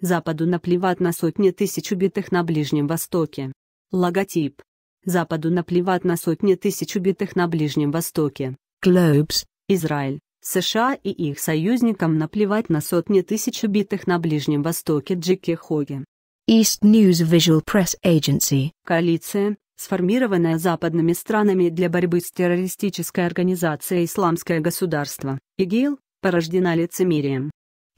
Западу наплевать на сотни тысяч убитых на Ближнем Востоке. Логотип. Западу наплевать на сотни тысяч убитых на Ближнем Востоке. Клэпс. Израиль. США и их союзникам наплевать на сотни тысяч убитых на Ближнем Востоке Джеки Хоги. East News Visual Press Agency. Коалиция, сформированная западными странами для борьбы с террористической организацией «Исламское государство», ИГИЛ, порождена лицемерием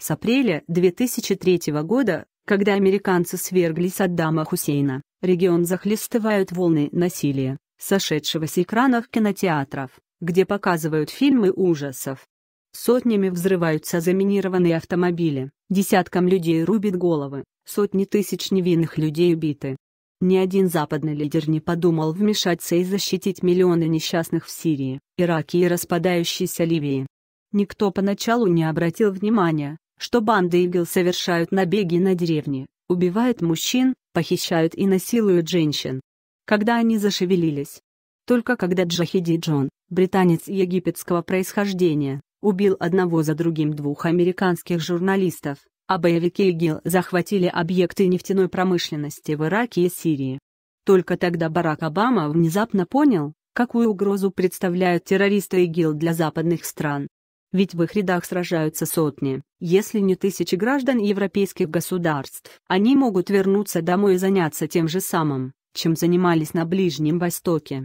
с апреля 2003 года, когда американцы свергли Саддама Хусейна, регион захлестывают волны насилия, сошедшего с экранов кинотеатров, где показывают фильмы ужасов. Сотнями взрываются заминированные автомобили, десяткам людей рубят головы, сотни тысяч невинных людей убиты. Ни один западный лидер не подумал вмешаться и защитить миллионы несчастных в Сирии, Ираке и распадающейся Ливии. Никто поначалу не обратил внимания, что банды игл совершают набеги на деревни, убивают мужчин, похищают и насилуют женщин. Когда они зашевелились? Только когда Джахиди Джон, британец египетского происхождения, убил одного за другим двух американских журналистов, а боевики ИГИЛ захватили объекты нефтяной промышленности в Ираке и Сирии. Только тогда Барак Обама внезапно понял, какую угрозу представляют террористы ИГИЛ для западных стран ведь в их рядах сражаются сотни, если не тысячи граждан европейских государств. Они могут вернуться домой и заняться тем же самым, чем занимались на Ближнем Востоке.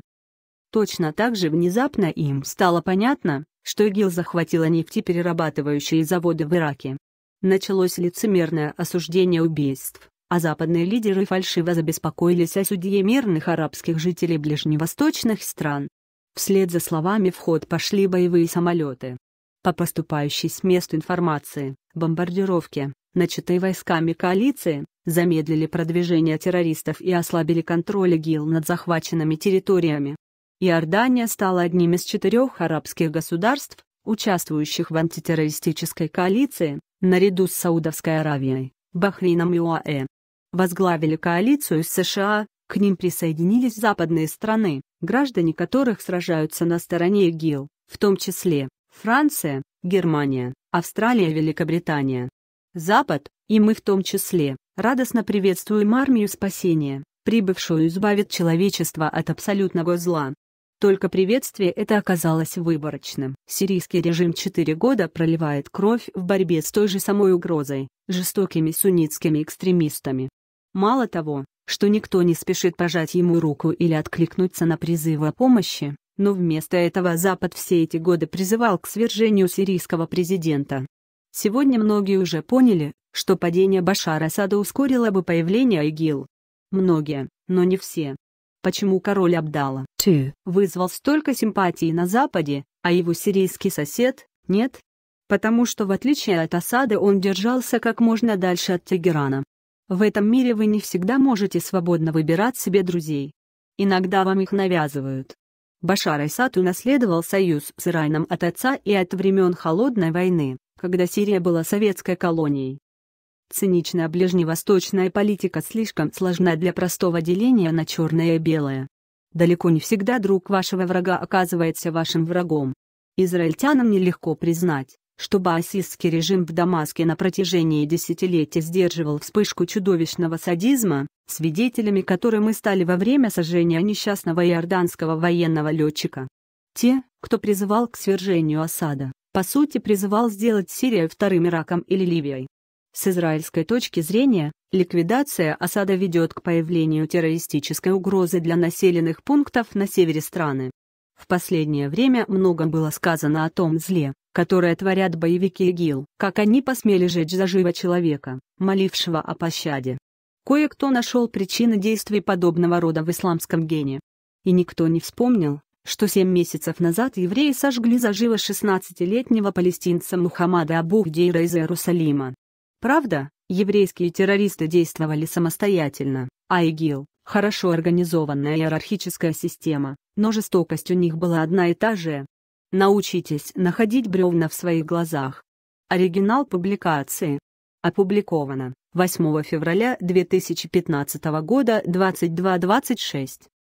Точно так же внезапно им стало понятно, что ИГИЛ захватила нефтеперерабатывающие заводы в Ираке. Началось лицемерное осуждение убийств, а западные лидеры фальшиво забеспокоились о судье мирных арабских жителей ближневосточных стран. Вслед за словами в ход пошли боевые самолеты по поступающей с мест информации, бомбардировки, начатые войсками коалиции, замедлили продвижение террористов и ослабили контроль ИГИЛ над захваченными территориями. Иордания стала одним из четырех арабских государств, участвующих в антитеррористической коалиции, наряду с Саудовской Аравией, Бахрейном и ОАЭ. Возглавили коалицию с США, к ним присоединились западные страны, граждане которых сражаются на стороне ИГИЛ, в том числе Франция, Германия, Австралия, Великобритания. Запад, и мы в том числе, радостно приветствуем армию спасения, прибывшую избавит человечество от абсолютного зла. Только приветствие это оказалось выборочным. Сирийский режим четыре года проливает кровь в борьбе с той же самой угрозой, жестокими суннитскими экстремистами. Мало того, что никто не спешит пожать ему руку или откликнуться на призывы о помощи, но вместо этого Запад все эти годы призывал к свержению сирийского президента. Сегодня многие уже поняли, что падение Башара Асада ускорило бы появление ИГИЛ. Многие, но не все. Почему король Абдала Ты вызвал столько симпатий на Западе, а его сирийский сосед – нет? Потому что в отличие от осады он держался как можно дальше от Тегерана. В этом мире вы не всегда можете свободно выбирать себе друзей. Иногда вам их навязывают. Башар Асад унаследовал союз с Ираном от отца и от времен Холодной войны, когда Сирия была советской колонией. Циничная ближневосточная политика слишком сложна для простого деления на черное и белое. Далеко не всегда друг вашего врага оказывается вашим врагом. Израильтянам нелегко признать, чтобы асистский режим в Дамаске на протяжении десятилетий сдерживал вспышку чудовищного садизма, свидетелями которой мы стали во время сожжения несчастного иорданского военного летчика. Те, кто призывал к свержению осада, по сути призывал сделать Сирию вторым Ираком или Ливией. С израильской точки зрения, ликвидация осада ведет к появлению террористической угрозы для населенных пунктов на севере страны. В последнее время много было сказано о том зле, которое творят боевики ИГИЛ, как они посмели жечь заживо человека, молившего о пощаде. Кое-кто нашел причины действий подобного рода в исламском гене. И никто не вспомнил, что семь месяцев назад евреи сожгли заживо 16-летнего палестинца Мухаммада Абухдейра из Иерусалима. Правда, еврейские террористы действовали самостоятельно, а ИГИЛ – хорошо организованная иерархическая система, но жестокость у них была одна и та же. Научитесь находить бревна в своих глазах. Оригинал публикации. Опубликовано 8 февраля 2015 года 22.26.